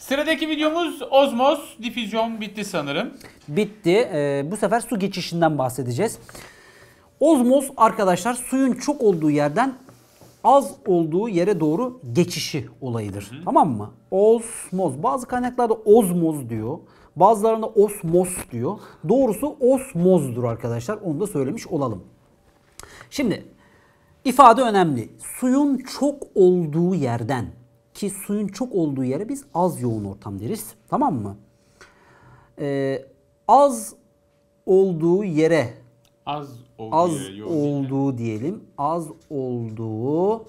Sıradaki videomuz Ozmos difüzyon bitti sanırım. Bitti. Ee, bu sefer su geçişinden bahsedeceğiz. Ozmos arkadaşlar suyun çok olduğu yerden az olduğu yere doğru geçişi olayıdır. Hı. Tamam mı? Osmoz. Bazı kaynaklarda ozmoz diyor. Bazılarında osmos diyor. Doğrusu osmozdur arkadaşlar. Onu da söylemiş olalım. Şimdi ifade önemli. Suyun çok olduğu yerden ki suyun çok olduğu yere biz az yoğun ortam deriz. Tamam mı? Ee, az olduğu yere az olduğu, az yere, olduğu diyelim. Az olduğu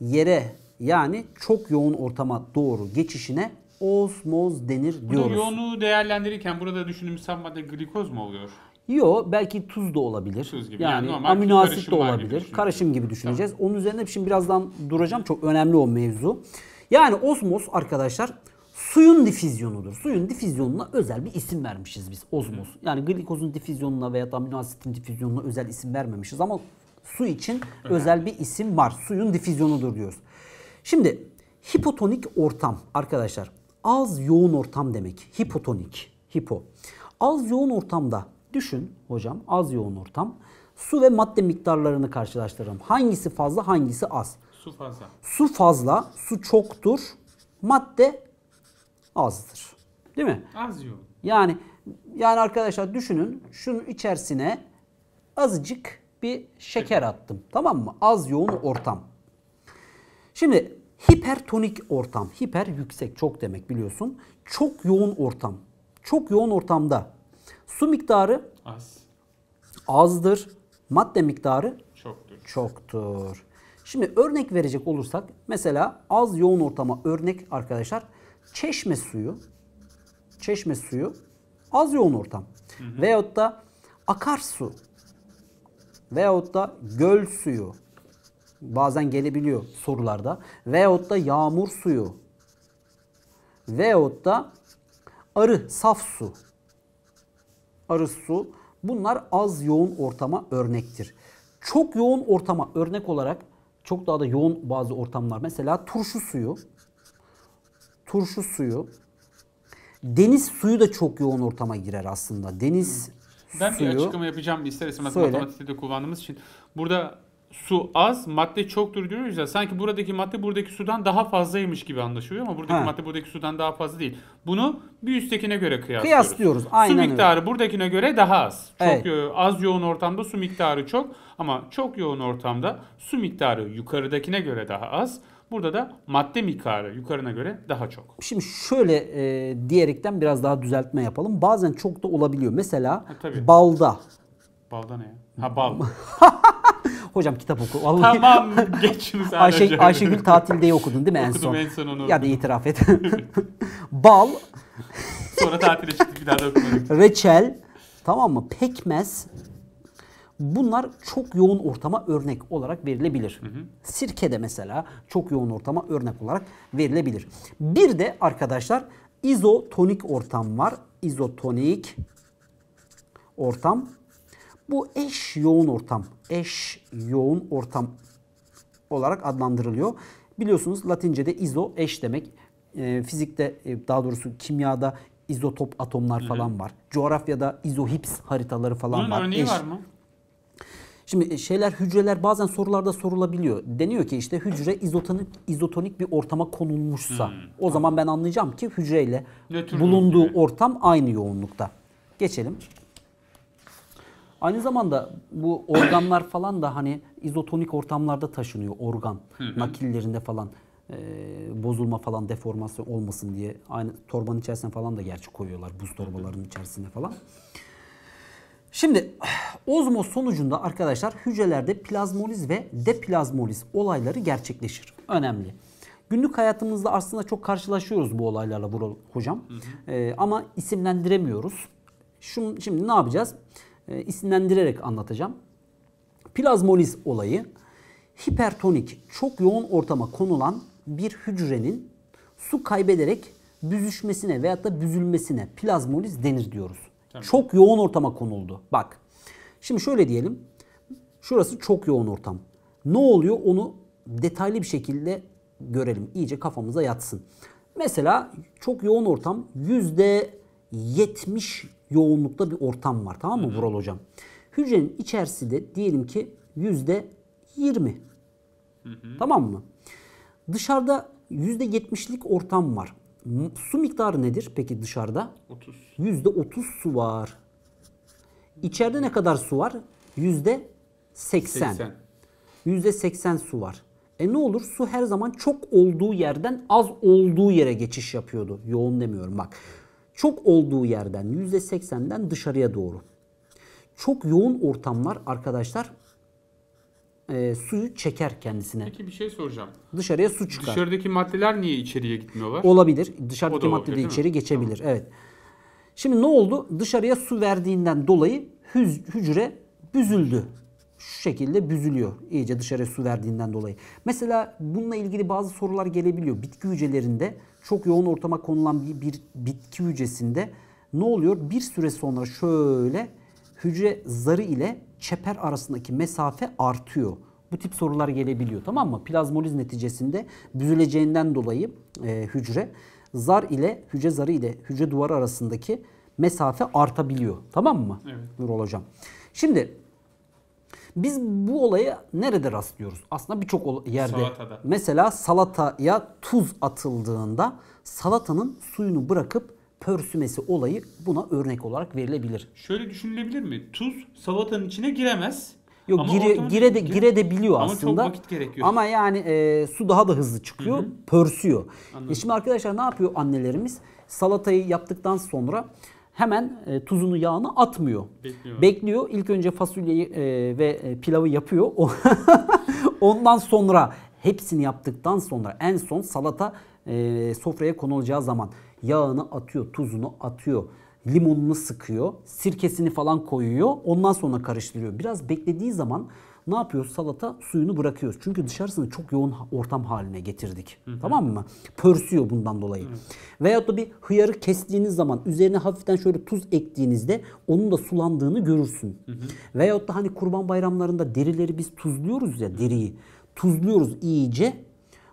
yere yani çok yoğun ortama doğru geçişine osmoz denir diyoruz. Bu yoğunluğu değerlendirirken burada düşündüğümüz ham madde glikoz mu oluyor? Yo belki tuz da olabilir. Tuz gibi. Yani, yani amino asit de olabilir. Gibi karışım gibi düşüneceğiz. Tamam. Onun üzerine şimdi birazdan duracağım. Çok önemli o mevzu. Yani osmos arkadaşlar suyun difüzyonudur. Suyun difüzyonuna özel bir isim vermişiz biz osmos. Hı. Yani glikozun difüzyonuna veya amino asitin difüzyonuna özel isim vermemişiz ama su için önemli. özel bir isim var. Suyun difüzyonudur diyoruz. Şimdi hipotonik ortam arkadaşlar az yoğun ortam demek. Hipotonik. Hipo. Az yoğun ortamda Düşün hocam az yoğun ortam. Su ve madde miktarlarını karşılaştıralım. Hangisi fazla hangisi az? Su fazla. Su fazla, su çoktur. Madde azdır. Değil mi? Az yoğun. Yani yani arkadaşlar düşünün şunun içerisine azıcık bir şeker attım. Tamam mı? Az yoğun ortam. Şimdi hipertonik ortam. Hiper yüksek çok demek biliyorsun. Çok yoğun ortam. Çok yoğun ortamda Su miktarı az. Azdır. Madde miktarı çoktur. Çoktur. Şimdi örnek verecek olursak mesela az yoğun ortama örnek arkadaşlar çeşme suyu çeşme suyu az yoğun ortam. Hı hı. Veyahut da akarsu veyahut da göl suyu bazen gelebiliyor sorularda. Veyahut da yağmur suyu veyahut da arı saf su arı su bunlar az yoğun ortama örnektir. Çok yoğun ortama örnek olarak çok daha da yoğun bazı ortamlar mesela turşu suyu, turşu suyu, deniz suyu da çok yoğun ortama girer aslında. Deniz ben suyu. bir açıklama yapacağım bir ister istemez matematikte de kullandığımız için. Burada su az, madde çoktur diyoruz ya. Sanki buradaki madde buradaki sudan daha fazlaymış gibi anlaşılıyor ama buradaki Ha. madde buradaki sudan daha fazla değil. Bunu bir üsttekine göre kıyaslıyoruz. Kıyaslıyoruz, aynen Su miktarı buradakine göre daha az. Çok Evet. az yoğun ortamda su miktarı çok ama çok yoğun ortamda su miktarı yukarıdakine göre daha az. Burada da madde miktarı yukarına göre daha çok. Şimdi şöyle e, diyerekten biraz daha düzeltme yapalım. Bazen çok da olabiliyor. Mesela e, tabii. balda Balda ne ya? Ha bal. Hocam kitap oku. Vallahi... Tamam geç şunu Ayşe, Ayşegül tatildeyi okudun değil mi en Okudum son? en son onu. Ya da itiraf et. Bal. Sonra tatile çıktık bir daha da okumadık. Reçel. Tamam mı? Pekmez. Bunlar çok yoğun ortama örnek olarak verilebilir. Hı hı. Sirke de mesela çok yoğun ortama örnek olarak verilebilir. Bir de arkadaşlar izotonik ortam var. İzotonik ortam bu eş yoğun ortam, eş yoğun ortam olarak adlandırılıyor. Biliyorsunuz Latince'de izo eş demek. E, fizikte e, daha doğrusu kimyada izotop atomlar Hı-hı. falan var. Coğrafyada izohips haritaları falan Bunun var. eş. var mı? Şimdi e, şeyler hücreler bazen sorularda sorulabiliyor. Deniyor ki işte hücre izotonik izotonik bir ortama konulmuşsa hmm. o zaman ben anlayacağım ki hücreyle Nötrün bulunduğu yani. ortam aynı yoğunlukta. Geçelim. Aynı zamanda bu organlar falan da hani izotonik ortamlarda taşınıyor organ. Nakillerinde falan e, bozulma falan deformasyon olmasın diye. Aynı torbanın içerisine falan da gerçi koyuyorlar buz torbalarının içerisine falan. Şimdi ozmoz sonucunda arkadaşlar hücrelerde plazmoliz ve deplazmoliz olayları gerçekleşir. Önemli. Günlük hayatımızda aslında çok karşılaşıyoruz bu olaylarla Vural hocam. Hı hı. Ee, ama isimlendiremiyoruz. Şunu, şimdi ne yapacağız? e, isimlendirerek anlatacağım. Plazmoliz olayı hipertonik, çok yoğun ortama konulan bir hücrenin su kaybederek büzüşmesine veyahut da büzülmesine plazmoliz denir diyoruz. Tabii. Çok yoğun ortama konuldu. Bak. Şimdi şöyle diyelim. Şurası çok yoğun ortam. Ne oluyor onu detaylı bir şekilde görelim. İyice kafamıza yatsın. Mesela çok yoğun ortam yüzde 70 yoğunlukta bir ortam var tamam mı Vural hocam? Hücrenin içerisi de diyelim ki yüzde 20. Tamam mı? Dışarıda yüzde 70'lik ortam var. Su miktarı nedir peki dışarıda? Yüzde 30 su var. İçeride ne kadar su var? Yüzde 80. Yüzde 80 su var. E ne olur su her zaman çok olduğu yerden az olduğu yere geçiş yapıyordu. Yoğun demiyorum bak. Çok olduğu yerden %80'den dışarıya doğru. Çok yoğun ortamlar arkadaşlar e, suyu çeker kendisine. Peki bir şey soracağım. Dışarıya su çıkar. Dışarıdaki maddeler niye içeriye gitmiyorlar? Olabilir. Dışarıdaki madde de içeri mi? geçebilir. Tamam. Evet. Şimdi ne oldu? Dışarıya su verdiğinden dolayı hücre büzüldü. Şu şekilde büzülüyor. İyice dışarıya su verdiğinden dolayı. Mesela bununla ilgili bazı sorular gelebiliyor. Bitki hücrelerinde çok yoğun ortama konulan bir, bir bitki hücresinde ne oluyor? Bir süre sonra şöyle hücre zarı ile çeper arasındaki mesafe artıyor. Bu tip sorular gelebiliyor tamam mı? Plazmoliz neticesinde büzüleceğinden dolayı e, hücre zar ile hücre zarı ile hücre duvarı arasındaki mesafe artabiliyor. Tamam mı? Evet. Nurol hocam. Şimdi biz bu olaya nerede rastlıyoruz? Aslında birçok yerde. Salatada. Mesela salataya tuz atıldığında salatanın suyunu bırakıp pörsümesi olayı buna örnek olarak verilebilir. Şöyle düşünülebilir mi? Tuz salatanın içine giremez. Yok gire, gire de gire, de biliyor ama aslında. Ama çok vakit gerekiyor. Ama yani e, su daha da hızlı çıkıyor, Hı-hı. pörsüyor. E şimdi arkadaşlar ne yapıyor annelerimiz? Salatayı yaptıktan sonra hemen e, tuzunu yağını atmıyor. Bekliyor. Bekliyor. İlk önce fasulyeyi e, ve e, pilavı yapıyor. Ondan sonra hepsini yaptıktan sonra en son salata sofraya konulacağı zaman yağını atıyor, tuzunu atıyor, limonunu sıkıyor, sirkesini falan koyuyor. Ondan sonra karıştırıyor. Biraz beklediği zaman ne yapıyoruz? Salata suyunu bırakıyoruz. Çünkü dışarısını çok yoğun ortam haline getirdik. Hı hı. Tamam mı? Pörsüyor bundan dolayı. Hı. Veyahut da bir hıyarı kestiğiniz zaman üzerine hafiften şöyle tuz ektiğinizde onun da sulandığını görürsün. Hı hı. Veyahut da hani kurban bayramlarında derileri biz tuzluyoruz ya deriyi. Tuzluyoruz iyice.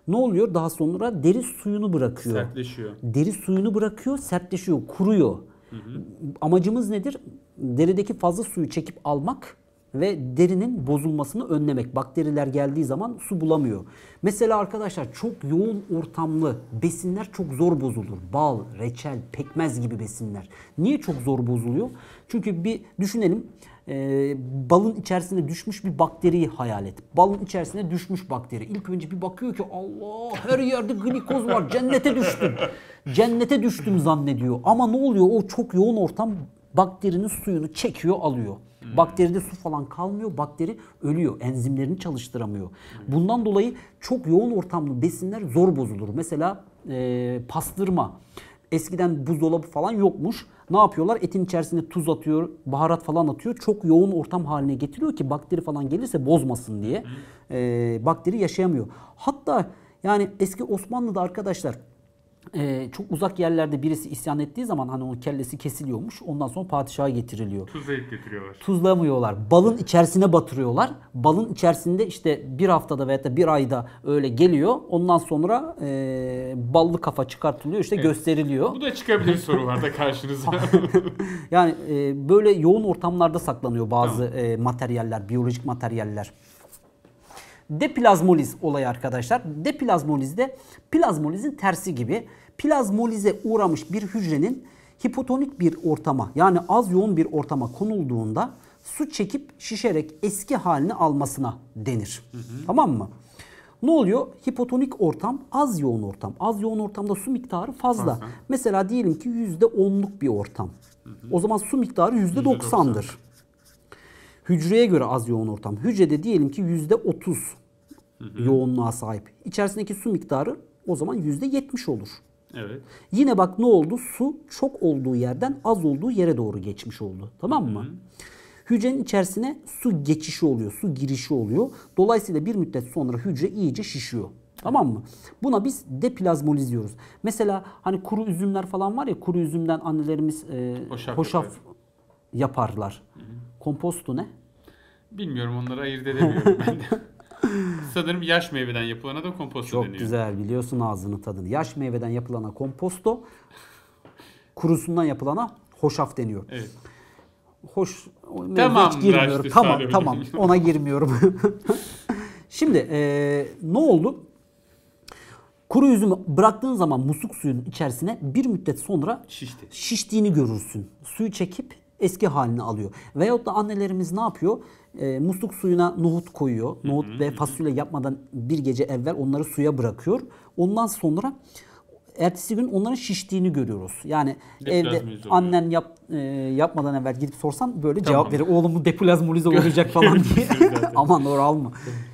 Ne oluyor? Daha sonra deri suyunu bırakıyor. Sertleşiyor. Deri suyunu bırakıyor, sertleşiyor, kuruyor. Hı hı. Amacımız nedir? Derideki fazla suyu çekip almak ve derinin bozulmasını önlemek. Bakteriler geldiği zaman su bulamıyor. Mesela arkadaşlar çok yoğun ortamlı besinler çok zor bozulur. Bal, reçel, pekmez gibi besinler. Niye çok zor bozuluyor? Çünkü bir düşünelim e, balın içerisine düşmüş bir bakteriyi hayal et. Balın içerisine düşmüş bakteri. İlk önce bir bakıyor ki Allah her yerde glikoz var cennete düştüm. Cennete düştüm zannediyor. Ama ne oluyor? O çok yoğun ortam bakterinin suyunu çekiyor alıyor. Hmm. Bakteride su falan kalmıyor. Bakteri ölüyor. Enzimlerini çalıştıramıyor. Bundan dolayı çok yoğun ortamlı besinler zor bozulur. Mesela e, pastırma. Eskiden buzdolabı falan yokmuş. Ne yapıyorlar? Etin içerisinde tuz atıyor, baharat falan atıyor. Çok yoğun ortam haline getiriyor ki bakteri falan gelirse bozmasın diye. E, bakteri yaşayamıyor. Hatta yani eski Osmanlı'da arkadaşlar e, çok uzak yerlerde birisi isyan ettiği zaman hani onun kellesi kesiliyormuş. Ondan sonra padişaha getiriliyor. Tuzlayıp getiriyorlar. Tuzlamıyorlar. Balın içerisine batırıyorlar. Balın içerisinde işte bir haftada veya da bir ayda öyle geliyor. Ondan sonra e, ballı kafa çıkartılıyor işte evet. gösteriliyor. Bu da çıkabilir sorularda karşınıza. yani e, böyle yoğun ortamlarda saklanıyor bazı tamam. e, materyaller, biyolojik materyaller deplazmoliz olayı arkadaşlar. Deplazmoliz de plazmolizin tersi gibi plazmolize uğramış bir hücrenin hipotonik bir ortama yani az yoğun bir ortama konulduğunda su çekip şişerek eski halini almasına denir. Hı hı. Tamam mı? Ne oluyor? Hipotonik ortam az yoğun ortam. Az yoğun ortamda su miktarı fazla. fazla. Mesela diyelim ki %10'luk bir ortam. Hı hı. O zaman su miktarı %90'dır. %90. Hücreye göre az yoğun ortam. Hücrede diyelim ki %30 hı yoğunluğa sahip. İçerisindeki su miktarı o zaman %70 olur. Evet. Yine bak ne oldu? Su çok olduğu yerden az olduğu yere doğru geçmiş oldu. Tamam mı? Hı hı. Hücrenin içerisine su geçişi oluyor, su girişi oluyor. Dolayısıyla bir müddet sonra hücre iyice şişiyor. Tamam mı? Buna biz deplazmoliz diyoruz. Mesela hani kuru üzümler falan var ya kuru üzümden annelerimiz e, hoşaf, hoşaf yaparlar. Hı hı. Kompostu ne? Bilmiyorum onları ayırt edemiyorum ben de. sanırım yaş meyveden yapılana da komposto Çok deniyor. Çok güzel biliyorsun ağzını tadını. Yaş meyveden yapılana komposto, kurusundan yapılana hoşaf deniyor. Evet. Hoş tamam, hiç girmiyorum. Tamam tamam ona girmiyorum. Şimdi e, ne oldu? Kuru üzümü bıraktığın zaman musluk suyunun içerisine bir müddet sonra Şişti. şiştiğini görürsün. Suyu çekip eski halini alıyor. Veyahut da annelerimiz ne yapıyor? e, musluk suyuna nohut koyuyor. Nohut hı hı. ve fasulye yapmadan bir gece evvel onları suya bırakıyor. Ondan sonra ertesi gün onların şiştiğini görüyoruz. Yani evde annen yap, e, yapmadan evvel gidip sorsan böyle tamam. cevap verir. Oğlum bu deplazmolize olacak falan diye. Aman doğru alma.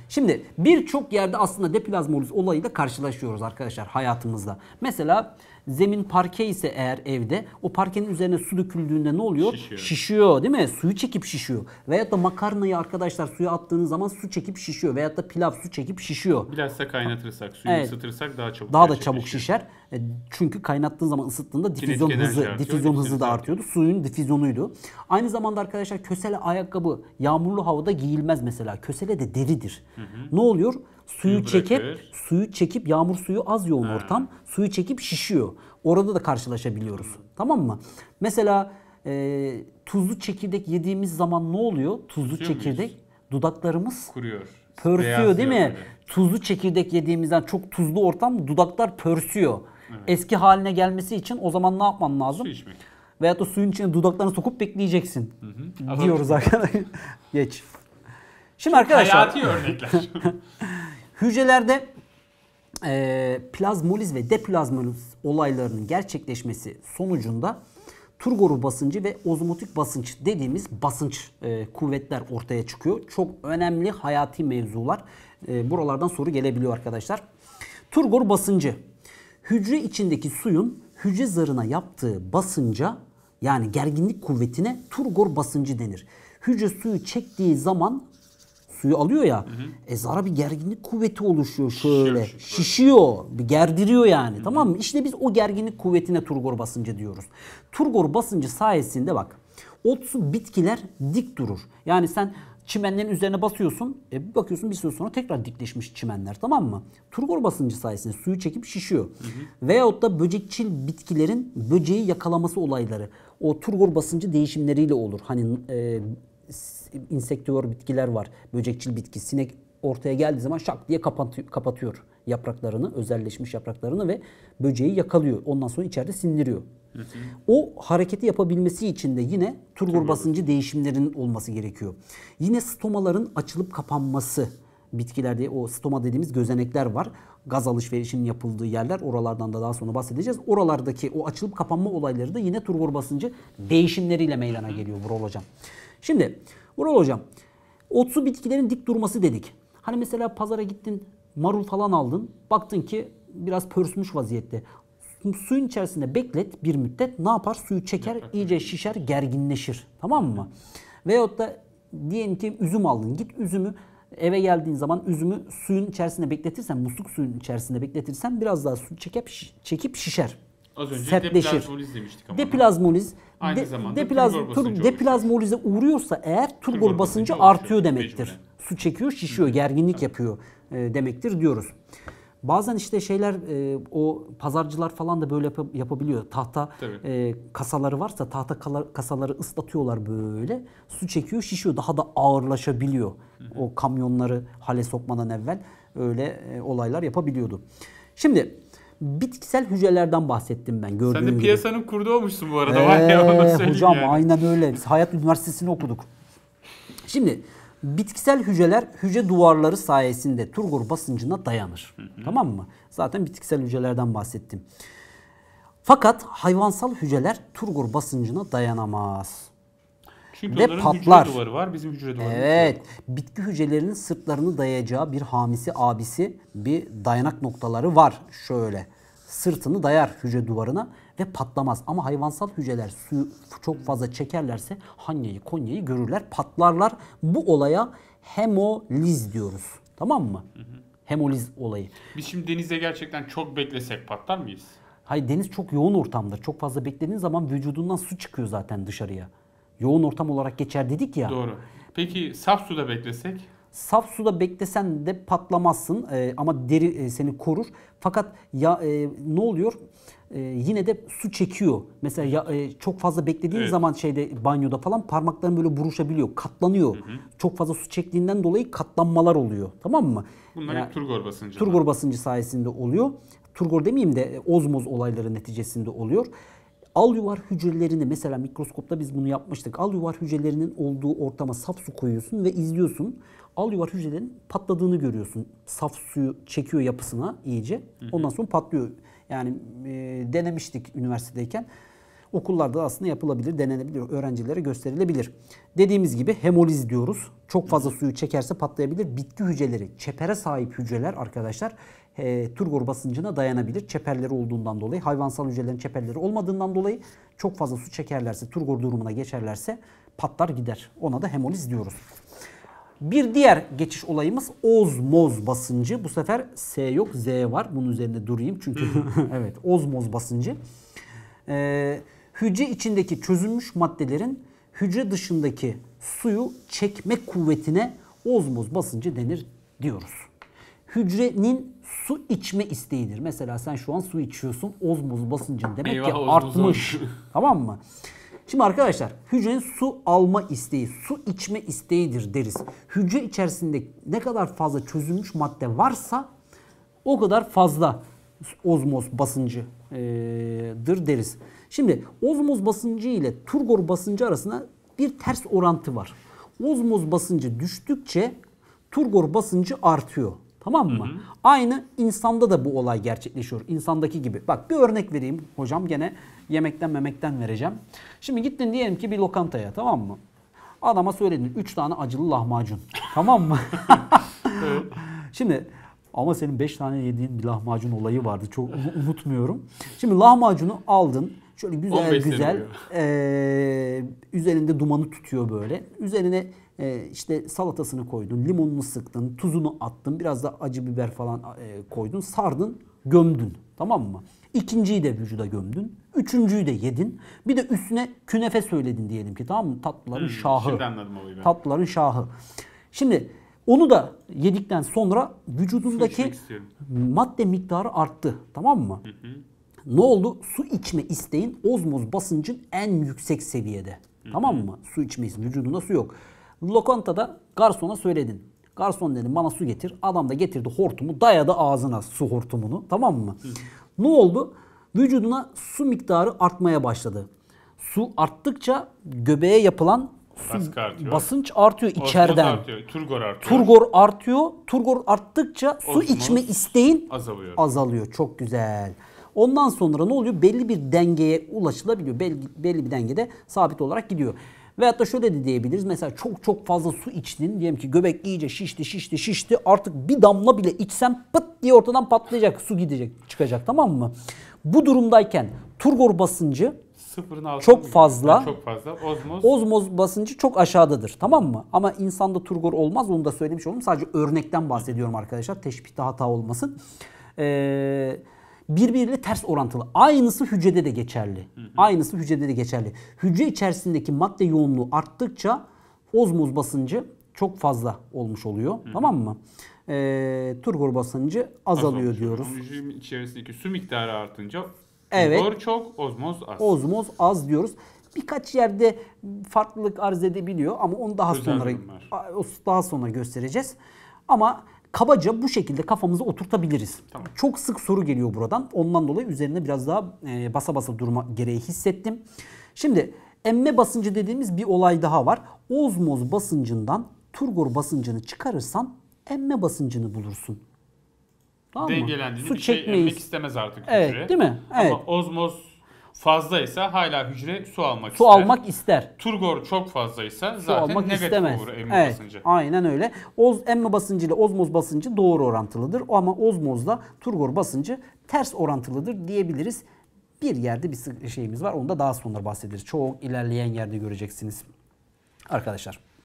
Şimdi birçok yerde aslında deplazmoliz olayıyla karşılaşıyoruz arkadaşlar hayatımızda. Mesela Zemin parke ise eğer evde o parkenin üzerine su döküldüğünde ne oluyor? Şişiyor. şişiyor değil mi? Suyu çekip şişiyor. Veyahut da makarnayı arkadaşlar suya attığınız zaman su çekip şişiyor. Veyahut da pilav su çekip şişiyor. Biraz da kaynatırsak, suyu evet. ısıtırsak daha çabuk Daha da çabuk şişer. şişer. E, çünkü kaynattığın zaman ısıttığında difüzyon Kinetik hızı, difüzyon hızı da artıyordu. Suyun difüzyonuydu. Aynı zamanda arkadaşlar kösele ayakkabı yağmurlu havada giyilmez mesela. Kösele de deridir. Hı hı. Ne oluyor? Suyu çekip suyu çekip yağmur suyu az yoğun ha. ortam. Suyu çekip şişiyor. Orada da karşılaşabiliyoruz. Hı. Tamam mı? Mesela e, tuzlu çekirdek yediğimiz zaman ne oluyor? Tuzlu Kusuyor çekirdek muyuz? dudaklarımız kuruyor. Pörsüyor Beyaz değil mi? Böyle. Tuzlu çekirdek yediğimizden çok tuzlu ortam dudaklar pörsüyor. Evet. Eski haline gelmesi için o zaman ne yapman lazım? Su içmek. Veyahut da suyun içine dudaklarını sokup bekleyeceksin. Hı hı. Diyoruz arkadaşlar. Geç. Şimdi arkadaşlar. Hayati örnekler. hücrelerde e, plazmoliz ve deplazmoliz olaylarının gerçekleşmesi sonucunda Turgor'u basıncı ve ozmotik basınç dediğimiz basınç e, kuvvetler ortaya çıkıyor. Çok önemli hayati mevzular. E, buralardan soru gelebiliyor arkadaşlar. Turgor basıncı hücre içindeki suyun hücre zarına yaptığı basınca yani gerginlik kuvvetine turgor basıncı denir. Hücre suyu çektiği zaman suyu alıyor ya e zara bir gerginlik kuvveti oluşuyor şöyle. Şişiyor, şişiyor. bir gerdiriyor yani hı hı. tamam mı? İşte biz o gerginlik kuvvetine turgor basıncı diyoruz. Turgor basıncı sayesinde bak otsu bitkiler dik durur. Yani sen çimenlerin üzerine basıyorsun. E bir bakıyorsun bir süre sonra tekrar dikleşmiş çimenler tamam mı? Turgor basıncı sayesinde suyu çekip şişiyor. Hı hı. Veyahut da böcekçil bitkilerin böceği yakalaması olayları. O turgor basıncı değişimleriyle olur. Hani e, insektör bitkiler var. Böcekçil bitki, sinek ortaya geldiği zaman şak diye kapatıyor, kapatıyor yapraklarını, özelleşmiş yapraklarını ve böceği yakalıyor. Ondan sonra içeride sindiriyor. O hareketi yapabilmesi için de yine turgor basıncı değişimlerin olması gerekiyor. Yine stomaların açılıp kapanması bitkilerde o stoma dediğimiz gözenekler var. Gaz alışverişinin yapıldığı yerler oralardan da daha sonra bahsedeceğiz. Oralardaki o açılıp kapanma olayları da yine turgor basıncı değişimleriyle meydana geliyor Vural Hocam. Şimdi Vural Hocam otsu bitkilerin dik durması dedik. Hani mesela pazara gittin marul falan aldın baktın ki biraz pörsmüş vaziyette suyun içerisinde beklet bir müddet ne yapar? Suyu çeker, iyice şişer, gerginleşir. Tamam mı? Veyahut da diyelim ki üzüm aldın. Git üzümü eve geldiğin zaman üzümü suyun içerisinde bekletirsen, musluk suyun içerisinde bekletirsen biraz daha su çekip, çekip şişer. Az önce sertleşir. deplazmoliz demiştik ama. Deplazmoliz. Aynı de, zamanda deplaz, tur, deplazmolize uğruyorsa eğer turgor, basıncı artıyor demektir. Mecburen. Su çekiyor, şişiyor, gerginlik Hı. yapıyor e, demektir diyoruz. Bazen işte şeyler e, o pazarcılar falan da böyle yap yapabiliyor. Tahta e, kasaları varsa tahta kasaları ıslatıyorlar böyle. Su çekiyor şişiyor daha da ağırlaşabiliyor. Hı hı. O kamyonları hale sokmadan evvel öyle e, olaylar yapabiliyordu. Şimdi bitkisel hücrelerden bahsettim ben gördüğün gibi. Sen de piyasanın gibi. kurdu olmuşsun bu arada. Ee, Var hocam yani. aynen öyle. Biz Hayat Üniversitesi'ni okuduk. Şimdi bitkisel hücreler hücre duvarları sayesinde turgor basıncına dayanır. Hı hı. Tamam mı? Zaten bitkisel hücrelerden bahsettim. Fakat hayvansal hücreler turgor basıncına dayanamaz. Çünkü ve onların patlar. hücre duvarı var, bizim hücre duvarımız Evet. Yok. Bitki hücrelerinin sırtlarını dayayacağı bir hamisi, abisi bir dayanak noktaları var. Şöyle sırtını dayar hücre duvarına ve patlamaz. Ama hayvansal hücreler suyu çok fazla çekerlerse Hanya'yı, Konya'yı görürler, patlarlar. Bu olaya hemoliz diyoruz. Tamam mı? Hemoliz olayı. Biz şimdi denizde gerçekten çok beklesek patlar mıyız? Hayır deniz çok yoğun ortamdır. Çok fazla beklediğin zaman vücudundan su çıkıyor zaten dışarıya. Yoğun ortam olarak geçer dedik ya. Doğru. Peki saf suda beklesek? Saf suda beklesen de patlamazsın e, ama deri e, seni korur. Fakat ya e, ne oluyor? E, yine de su çekiyor. Mesela ya, e, çok fazla beklediğin evet. zaman şeyde banyoda falan parmakların böyle buruşabiliyor, katlanıyor. Hı hı. Çok fazla su çektiğinden dolayı katlanmalar oluyor. Tamam mı? Bunlar yani, turgor basıncı. Turgor basıncı sayesinde oluyor. Turgor demeyeyim de e, ozmoz olayları neticesinde oluyor. Al yuvar hücrelerini mesela mikroskopta biz bunu yapmıştık. Al yuvar hücrelerinin olduğu ortama saf su koyuyorsun ve izliyorsun. Al yuvar hücrelerin patladığını görüyorsun. Saf suyu çekiyor yapısına iyice. Ondan sonra patlıyor. Yani e, denemiştik üniversitedeyken. Okullarda aslında yapılabilir, denenebilir, öğrencilere gösterilebilir. Dediğimiz gibi hemoliz diyoruz. Çok fazla suyu çekerse patlayabilir. Bitki hücreleri, çepere sahip hücreler arkadaşlar e, turgor basıncına dayanabilir. Çeperleri olduğundan dolayı, hayvansal hücrelerin çeperleri olmadığından dolayı çok fazla su çekerlerse, turgor durumuna geçerlerse patlar gider. Ona da hemoliz diyoruz. Bir diğer geçiş olayımız ozmoz basıncı. Bu sefer S yok Z var. Bunun üzerinde durayım çünkü evet ozmoz basıncı. Ee, hücre içindeki çözülmüş maddelerin hücre dışındaki suyu çekme kuvvetine ozmoz basıncı denir diyoruz. Hücrenin su içme isteğidir. Mesela sen şu an su içiyorsun ozmoz basıncın demek Eyvah, ki artmış. Olmuş. tamam mı? Şimdi arkadaşlar hücrenin su alma isteği, su içme isteğidir deriz. Hücre içerisinde ne kadar fazla çözülmüş madde varsa o kadar fazla ozmoz basıncıdır deriz. Şimdi ozmoz basıncı ile turgor basıncı arasında bir ters orantı var. Ozmoz basıncı düştükçe turgor basıncı artıyor. Tamam mı? Hı hı. Aynı insanda da bu olay gerçekleşiyor. İnsandaki gibi. Bak bir örnek vereyim hocam gene yemekten memekten vereceğim. Şimdi gittin diyelim ki bir lokantaya tamam mı? Adama söyledin 3 tane acılı lahmacun. tamam mı? Şimdi ama senin 5 tane yediğin bir lahmacun olayı vardı. Çok unutmuyorum. Şimdi lahmacunu aldın. Şöyle güzel güzel. ee, üzerinde dumanı tutuyor böyle. Üzerine e, işte salatasını koydun, limonunu sıktın, tuzunu attın, biraz da acı biber falan e, koydun, sardın, gömdün. Tamam mı? İkinciyi de vücuda gömdün. Üçüncüyü de yedin. Bir de üstüne künefe söyledin diyelim ki tamam mı? Tatlıların hmm, şahı. Tatlıların şahı. Şimdi onu da yedikten sonra vücudundaki madde miktarı arttı. Tamam mı? Hı hı. Ne oldu? Su içme isteğin ozmoz basıncın en yüksek seviyede. Hı hı. Tamam mı? Su içme içmeyiz. Vücudunda su yok. Lokantada garsona söyledin. Garson dedim bana su getir. Adam da getirdi hortumu dayadı ağzına su hortumunu tamam mı? Hı. Ne oldu? Vücuduna su miktarı artmaya başladı. Su arttıkça göbeğe yapılan su, artıyor. basınç artıyor Osmos içeriden. Artıyor, turgor artıyor. Turgor artıyor. Turgor arttıkça Osmos su içme isteğin azalıyor. azalıyor. Çok güzel. Ondan sonra ne oluyor? Belli bir dengeye ulaşılabiliyor. Belli, belli bir dengede sabit olarak gidiyor. Veyahut da şöyle de diyebiliriz. Mesela çok çok fazla su içtin. Diyelim ki göbek iyice şişti şişti şişti. Artık bir damla bile içsem pıt diye ortadan patlayacak. Su gidecek çıkacak tamam mı? Bu durumdayken turgor basıncı çok fazla. Yani çok fazla. Ozmoz. Ozmoz basıncı çok aşağıdadır. Tamam mı? Ama insanda turgor olmaz. Onu da söylemiş oldum. Sadece örnekten bahsediyorum arkadaşlar. Teşbihte hata olmasın. Eee birbiriyle ters orantılı. Aynısı hücrede de geçerli. Aynısı hücrede de geçerli. Hücre içerisindeki madde yoğunluğu arttıkça ozmoz basıncı çok fazla olmuş oluyor. Hı. Tamam mı? Ee, turgor basıncı azalıyor Azalmış. diyoruz. Hücrenin içerisindeki su miktarı artınca evet. turgor çok, ozmoz az. Ozmoz az diyoruz. Birkaç yerde farklılık arz edebiliyor ama onu daha Özel sonra daha sonra göstereceğiz. Ama kabaca bu şekilde kafamızı oturtabiliriz. Tamam. Çok sık soru geliyor buradan. Ondan dolayı üzerine biraz daha e, basa basa durma gereği hissettim. Şimdi emme basıncı dediğimiz bir olay daha var. Ozmoz basıncından turgor basıncını çıkarırsan emme basıncını bulursun. Tamam mı? Dengelendiğini Su bir çekmeyiz. şey emmek istemez artık hücre. Evet değil mi? Evet. Ama ozmoz fazlaysa hala hücre su almak su ister. almak ister. Turgor çok fazlaysa su zaten almak negatif istemez. olur emme evet, basıncı. Aynen öyle. Oz, emme basıncı ile ozmoz basıncı doğru orantılıdır ama ozmozla turgor basıncı ters orantılıdır diyebiliriz. Bir yerde bir şeyimiz var. Onu da daha sonra bahsederiz. Çok ilerleyen yerde göreceksiniz. Arkadaşlar